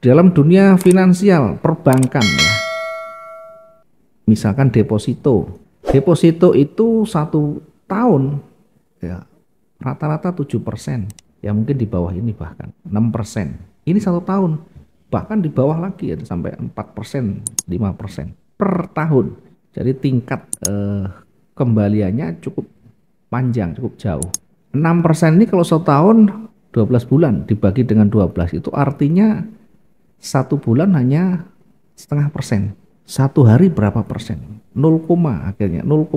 dalam dunia finansial perbankan ya misalkan deposito deposito itu satu tahun ya rata-rata 7 persen ya mungkin di bawah ini bahkan enam persen ini satu tahun bahkan di bawah lagi ya sampai empat persen lima persen per tahun jadi tingkat eh, kembaliannya cukup panjang cukup jauh enam persen ini kalau setahun 12 bulan dibagi dengan 12 itu artinya satu bulan hanya setengah persen. Satu hari berapa persen? 0, akhirnya 0,0.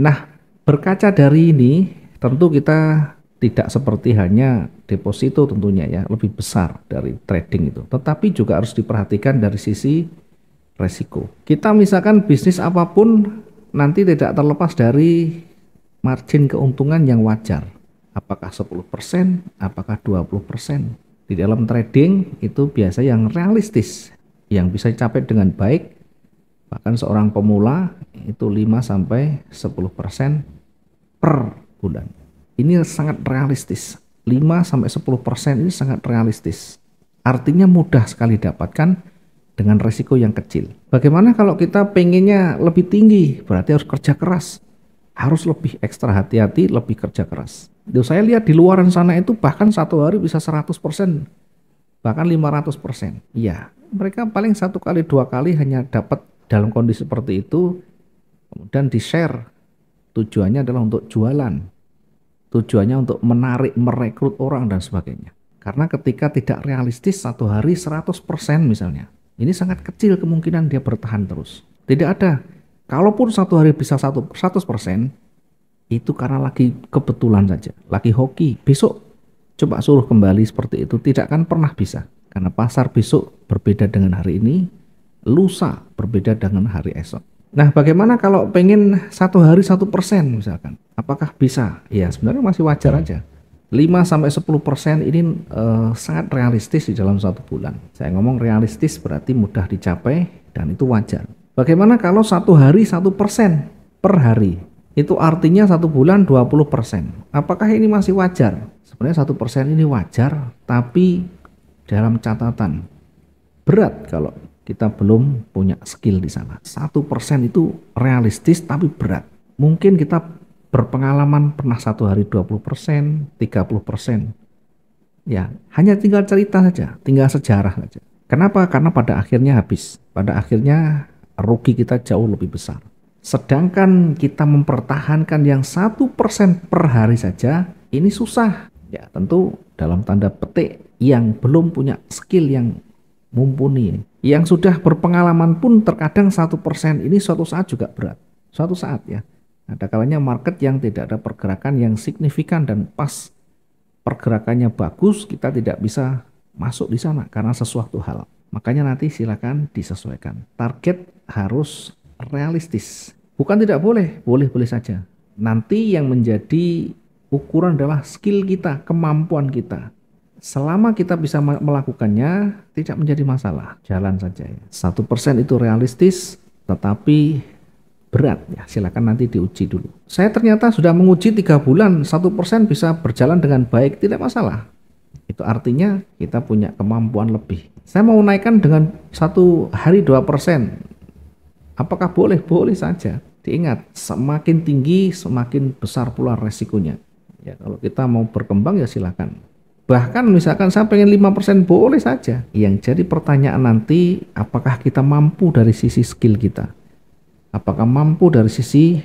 Nah, berkaca dari ini, tentu kita tidak seperti hanya deposito tentunya ya, lebih besar dari trading itu. Tetapi juga harus diperhatikan dari sisi resiko. Kita misalkan bisnis apapun nanti tidak terlepas dari margin keuntungan yang wajar. Apakah 10%, apakah 20%. Di dalam trading itu biasa yang realistis, yang bisa dicapai dengan baik. Bahkan seorang pemula itu 5 sampai 10% per bulan. Ini sangat realistis. 5 sampai 10% ini sangat realistis. Artinya mudah sekali dapatkan dengan resiko yang kecil. Bagaimana kalau kita pengennya lebih tinggi? Berarti harus kerja keras. Harus lebih ekstra hati-hati, lebih kerja keras. Duh, saya lihat di luaran sana itu bahkan satu hari bisa 100%, bahkan 500%. ya mereka paling satu kali dua kali hanya dapat dalam kondisi seperti itu, kemudian di-share. Tujuannya adalah untuk jualan. Tujuannya untuk menarik, merekrut orang dan sebagainya. Karena ketika tidak realistis satu hari 100% misalnya, ini sangat kecil kemungkinan dia bertahan terus. Tidak ada. Kalaupun satu hari bisa satu 100%, itu karena lagi kebetulan saja, lagi hoki. Besok coba suruh kembali seperti itu, tidak akan pernah bisa. Karena pasar besok berbeda dengan hari ini, lusa berbeda dengan hari esok. Nah, bagaimana kalau pengen satu hari satu persen misalkan? Apakah bisa? Ya, sebenarnya masih wajar aja. 5 sampai 10 persen ini uh, sangat realistis di dalam satu bulan. Saya ngomong realistis berarti mudah dicapai dan itu wajar. Bagaimana kalau satu hari satu persen per hari? itu artinya satu bulan 20%. Apakah ini masih wajar? Sebenarnya satu persen ini wajar, tapi dalam catatan berat kalau kita belum punya skill di sana. Satu persen itu realistis tapi berat. Mungkin kita berpengalaman pernah satu hari 20 persen, 30 persen. Ya, hanya tinggal cerita saja, tinggal sejarah saja. Kenapa? Karena pada akhirnya habis. Pada akhirnya rugi kita jauh lebih besar. Sedangkan kita mempertahankan yang satu persen per hari saja, ini susah. Ya tentu dalam tanda petik yang belum punya skill yang mumpuni, yang sudah berpengalaman pun terkadang satu persen ini suatu saat juga berat. Suatu saat ya, ada kalanya market yang tidak ada pergerakan yang signifikan dan pas pergerakannya bagus, kita tidak bisa masuk di sana karena sesuatu hal. Makanya nanti silakan disesuaikan. Target harus realistis. Bukan tidak boleh, boleh-boleh saja. Nanti yang menjadi ukuran adalah skill kita, kemampuan kita. Selama kita bisa melakukannya, tidak menjadi masalah. Jalan saja. Ya. Satu persen itu realistis, tetapi berat ya silakan nanti diuji dulu saya ternyata sudah menguji tiga bulan satu persen bisa berjalan dengan baik tidak masalah itu artinya kita punya kemampuan lebih saya mau naikkan dengan satu hari dua persen Apakah boleh? Boleh saja. Diingat, semakin tinggi semakin besar pula resikonya. Ya, kalau kita mau berkembang ya silakan. Bahkan misalkan saya pengen 5% boleh saja. Yang jadi pertanyaan nanti apakah kita mampu dari sisi skill kita? Apakah mampu dari sisi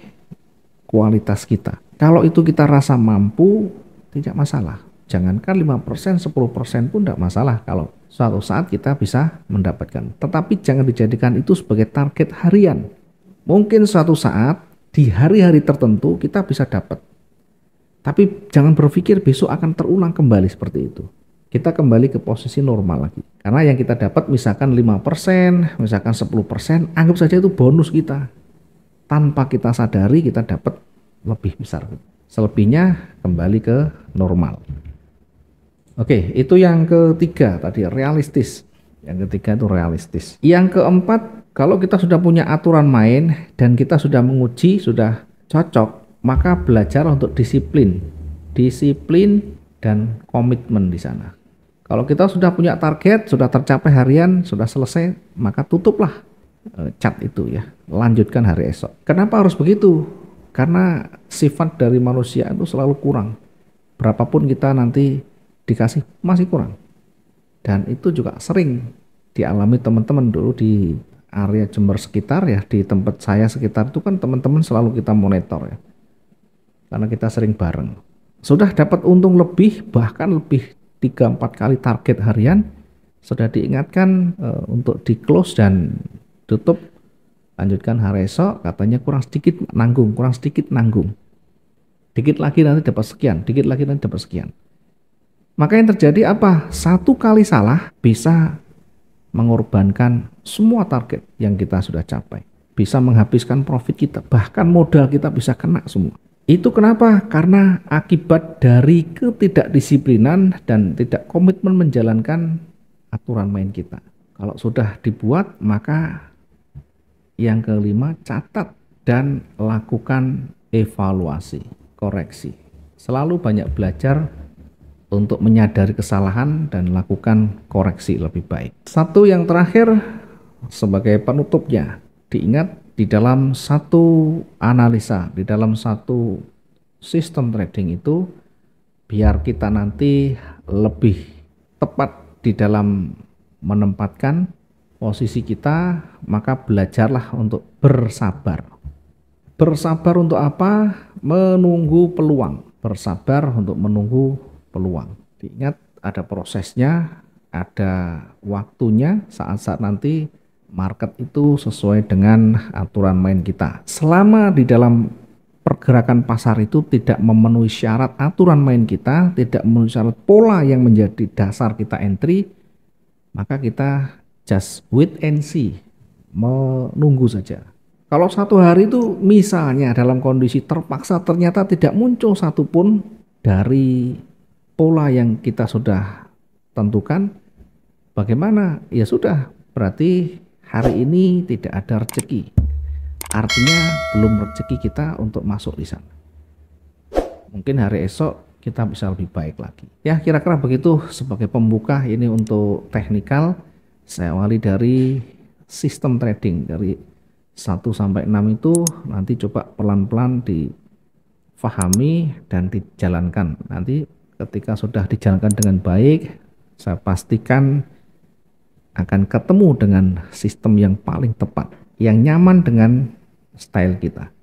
kualitas kita? Kalau itu kita rasa mampu, tidak masalah jangankan 5%, 10% pun tidak masalah kalau suatu saat kita bisa mendapatkan. Tetapi jangan dijadikan itu sebagai target harian. Mungkin suatu saat di hari-hari tertentu kita bisa dapat. Tapi jangan berpikir besok akan terulang kembali seperti itu. Kita kembali ke posisi normal lagi. Karena yang kita dapat misalkan 5%, misalkan 10%, anggap saja itu bonus kita. Tanpa kita sadari kita dapat lebih besar. Selebihnya kembali ke normal. Oke, itu yang ketiga tadi realistis. Yang ketiga itu realistis. Yang keempat, kalau kita sudah punya aturan main dan kita sudah menguji, sudah cocok, maka belajar untuk disiplin. Disiplin dan komitmen di sana. Kalau kita sudah punya target, sudah tercapai harian, sudah selesai, maka tutuplah eh, cat itu ya. Lanjutkan hari esok. Kenapa harus begitu? Karena sifat dari manusia itu selalu kurang. Berapapun kita nanti dikasih masih kurang. Dan itu juga sering dialami teman-teman dulu di area Jember sekitar ya, di tempat saya sekitar itu kan teman-teman selalu kita monitor ya. Karena kita sering bareng. Sudah dapat untung lebih, bahkan lebih 3-4 kali target harian, sudah diingatkan e, untuk di close dan tutup lanjutkan hari esok katanya kurang sedikit nanggung kurang sedikit nanggung dikit lagi nanti dapat sekian dikit lagi nanti dapat sekian maka yang terjadi apa? Satu kali salah bisa mengorbankan semua target yang kita sudah capai. Bisa menghabiskan profit kita, bahkan modal kita bisa kena semua. Itu kenapa? Karena akibat dari ketidakdisiplinan dan tidak komitmen menjalankan aturan main kita. Kalau sudah dibuat, maka yang kelima catat dan lakukan evaluasi, koreksi. Selalu banyak belajar untuk menyadari kesalahan dan lakukan koreksi lebih baik. Satu yang terakhir sebagai penutupnya, diingat di dalam satu analisa, di dalam satu sistem trading itu biar kita nanti lebih tepat di dalam menempatkan posisi kita, maka belajarlah untuk bersabar. Bersabar untuk apa? Menunggu peluang. Bersabar untuk menunggu peluang. Ingat ada prosesnya, ada waktunya saat-saat nanti market itu sesuai dengan aturan main kita. Selama di dalam pergerakan pasar itu tidak memenuhi syarat aturan main kita, tidak memenuhi syarat pola yang menjadi dasar kita entry, maka kita just wait and see, menunggu saja. Kalau satu hari itu misalnya dalam kondisi terpaksa ternyata tidak muncul satupun dari pola yang kita sudah tentukan bagaimana ya sudah berarti hari ini tidak ada rezeki artinya belum rezeki kita untuk masuk di sana mungkin hari esok kita bisa lebih baik lagi ya kira-kira begitu sebagai pembuka ini untuk teknikal saya awali dari sistem trading dari 1 sampai 6 itu nanti coba pelan-pelan difahami dan dijalankan nanti ketika sudah dijalankan dengan baik, saya pastikan akan ketemu dengan sistem yang paling tepat, yang nyaman dengan style kita.